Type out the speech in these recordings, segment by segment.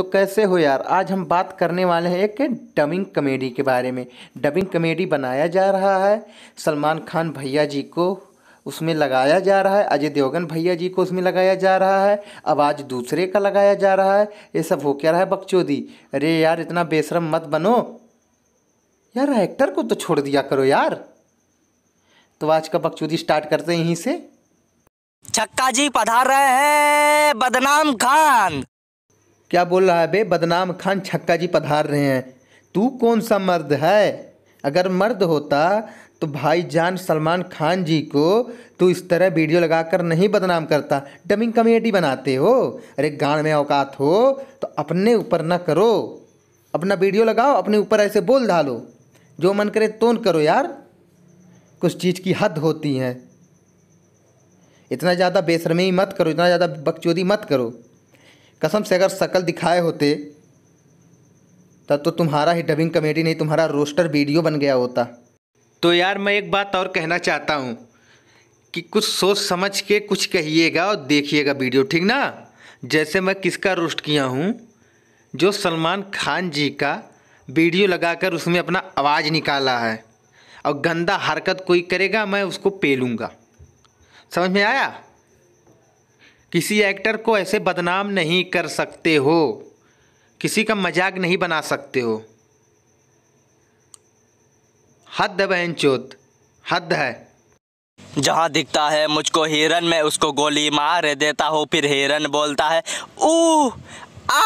तो कैसे हो यार आज हम बात करने वाले हैं एक डबिंग कमेडी के बारे में डबिंग कमेडी बनाया जा रहा है सलमान खान भैया जी को उसमें लगाया जा रहा है अजय देवगन भैया जी को उसमें लगाया जा रहा है आवाज़ दूसरे का लगाया जा रहा है ये सब हो क्या रहा है बकचोदी अरे यार इतना बेशरम मत बनो यार एक्टर को तो छोड़ दिया करो यार तो आज का बकचोदी स्टार्ट करते हैं यहीं से छक्का जी पधार रहे हैं बदनाम खान क्या बोल रहा है बे बदनाम खान छक्का जी पधार रहे हैं तू कौन सा मर्द है अगर मर्द होता तो भाई जान सलमान खान जी को तू इस तरह वीडियो लगाकर नहीं बदनाम करता डमिंग कमेटी बनाते हो अरे गाँव में औकात हो तो अपने ऊपर ना करो अपना वीडियो लगाओ अपने ऊपर ऐसे बोल डालो जो मन करे तोन करो यार कुछ चीज़ की हद होती है इतना ज़्यादा बेशरमी मत करो इतना ज़्यादा बकचोदी मत करो कसम से अगर शक्ल दिखाए होते तब तो तुम्हारा ही डबिंग कमेटी नहीं तुम्हारा रोस्टर वीडियो बन गया होता तो यार मैं एक बात और कहना चाहता हूँ कि कुछ सोच समझ के कुछ कहिएगा और देखिएगा वीडियो ठीक ना जैसे मैं किसका रोस्ट किया हूँ जो सलमान खान जी का वीडियो लगाकर उसमें अपना आवाज़ निकाला है और गंदा हरकत कोई करेगा मैं उसको पेलूँगा समझ में आया किसी एक्टर को ऐसे बदनाम नहीं कर सकते हो किसी का मजाक नहीं बना सकते हो हद है बहन चोत हद है जहाँ दिखता है मुझको हिरन में उसको गोली मार देता हूँ फिर हिरन बोलता है ऊ आ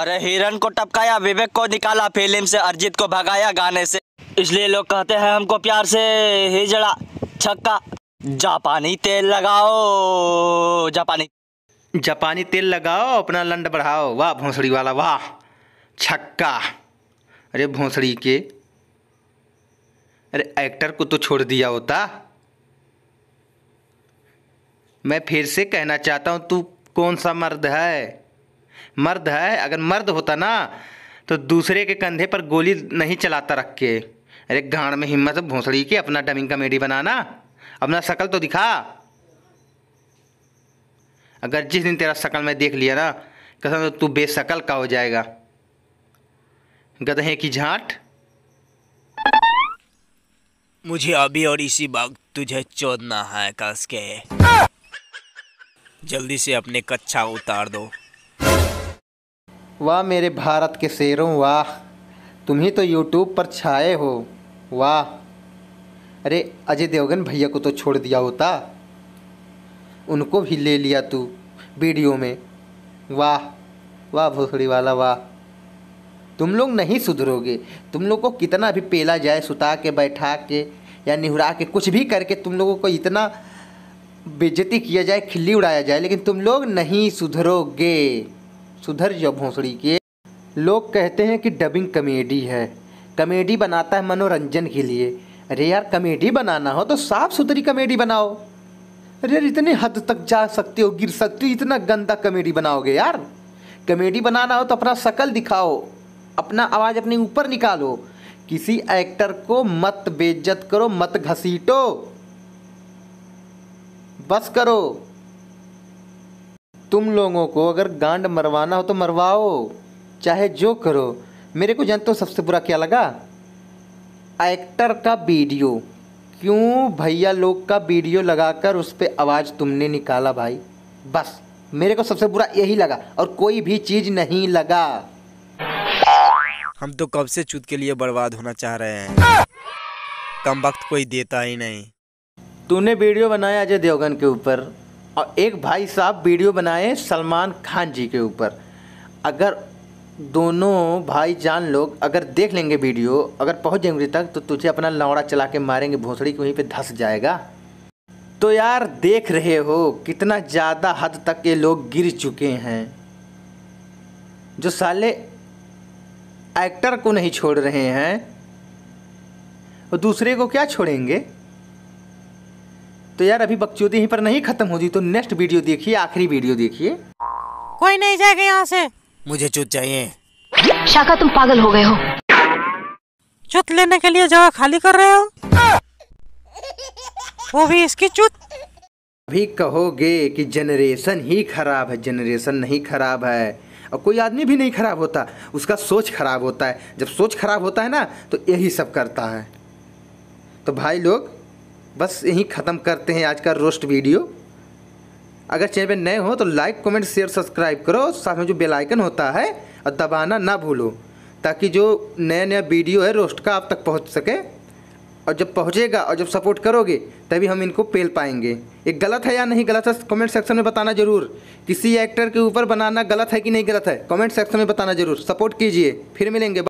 अरे हिरन को टपकाया विवेक को निकाला फिल्म से अरिजीत को भगाया गाने से इसलिए लोग कहते हैं हमको प्यार से हिजड़ा छक्का जापानी तेल लगाओ जापानी जापानी तेल लगाओ अपना लंड बढ़ाओ वाह भोंसड़ी वाला वाह छक्का अरे भोंसड़ी के अरे एक्टर को तो छोड़ दिया होता मैं फिर से कहना चाहता हूँ तू कौन सा मर्द है मर्द है अगर मर्द होता ना तो दूसरे के कंधे पर गोली नहीं चलाता रख के अरे गांड में हिम्मत भोंसड़ी के अपना डमिंग कमेडी बनाना अपना शकल तो दिखा अगर जिस दिन तेरा शकल मैं देख लिया ना कसम तो तू बेशकल का हो जाएगा गधे की झाट मुझे अभी और इसी बाग तुझे चोदना है कस के जल्दी से अपने कच्चा उतार दो वाह मेरे भारत के शेरों वाह तुम ही तो यूट्यूब पर छाए हो वाह अरे अजय देवगन भैया को तो छोड़ दिया होता उनको भी ले लिया तू वीडियो में वाह वाह भोसड़ी वाला वाह तुम लोग नहीं सुधरोगे तुम लोग को कितना भी पेला जाए सुता के बैठा के या निहुरा के कुछ भी करके तुम लोगों को इतना बेजती किया जाए खिल्ली उड़ाया जाए लेकिन तुम लोग नहीं सुधरोगे सुधर जाओ भोंसड़ी के लोग कहते हैं कि डबिंग कमेडी है कमेडी बनाता है मनोरंजन के लिए अरे यार कमेडी बनाना हो तो साफ सुथरी कमेडी बनाओ अरे यार इतने हद तक जा सकते हो गिर सकते हो इतना गंदा कमेडी बनाओगे यार कमेडी बनाना हो तो अपना शकल दिखाओ अपना आवाज़ अपने ऊपर निकालो किसी एक्टर को मत बेज्जत करो मत घसीटो बस करो तुम लोगों को अगर गांड मरवाना हो तो मरवाओ चाहे जो करो मेरे को जानते हो सबसे बुरा क्या लगा एक्टर का वीडियो क्यों भैया लोग का वीडियो लगाकर उस पर आवाज़ तुमने निकाला भाई बस मेरे को सबसे बुरा यही लगा और कोई भी चीज़ नहीं लगा हम तो कब से चुत के लिए बर्बाद होना चाह रहे हैं कम वक्त कोई देता ही नहीं तूने वीडियो बनाया अजय देवगन के ऊपर और एक भाई साहब वीडियो बनाए सलमान खान जी के ऊपर अगर दोनों भाई जान लोग अगर देख लेंगे वीडियो अगर पहुंच जाएंगे तक तो तुझे अपना लौड़ा चला के मारेंगे भोसड़ी की वहीं पे धस जाएगा तो यार देख रहे हो कितना ज़्यादा हद तक ये लोग गिर चुके हैं जो साले एक्टर को नहीं छोड़ रहे हैं तो दूसरे को क्या छोड़ेंगे तो यार अभी बकचोदी यहीं पर नहीं ख़त्म होती तो नेक्स्ट वीडियो देखिए आखिरी वीडियो देखिए कोई नहीं जाएगा यहाँ से मुझे चुत चाहिए शाखा तुम पागल हो गए हो चुत लेने के लिए जगह खाली कर रहे हो वो भी इसकी चुत अभी कहोगे कि जनरेशन ही खराब है जनरेशन नहीं खराब है और कोई आदमी भी नहीं खराब होता उसका सोच खराब होता है जब सोच खराब होता है ना तो यही सब करता है तो भाई लोग बस यही ख़त्म करते हैं आज का रोस्ट वीडियो अगर चैनल पर नए हो तो लाइक कमेंट शेयर सब्सक्राइब करो साथ में जो बेल आइकन होता है और दबाना ना भूलो ताकि जो नया नया वीडियो है रोस्ट का आप तक पहुंच सके और जब पहुंचेगा और जब सपोर्ट करोगे तभी हम इनको पेल पाएंगे ये गलत है या नहीं गलत है कमेंट सेक्शन में बताना ज़रूर किसी एक्टर के ऊपर बनाना गलत है कि नहीं गलत है कॉमेंट सेक्शन में बताना ज़रूर सपोर्ट कीजिए फिर मिलेंगे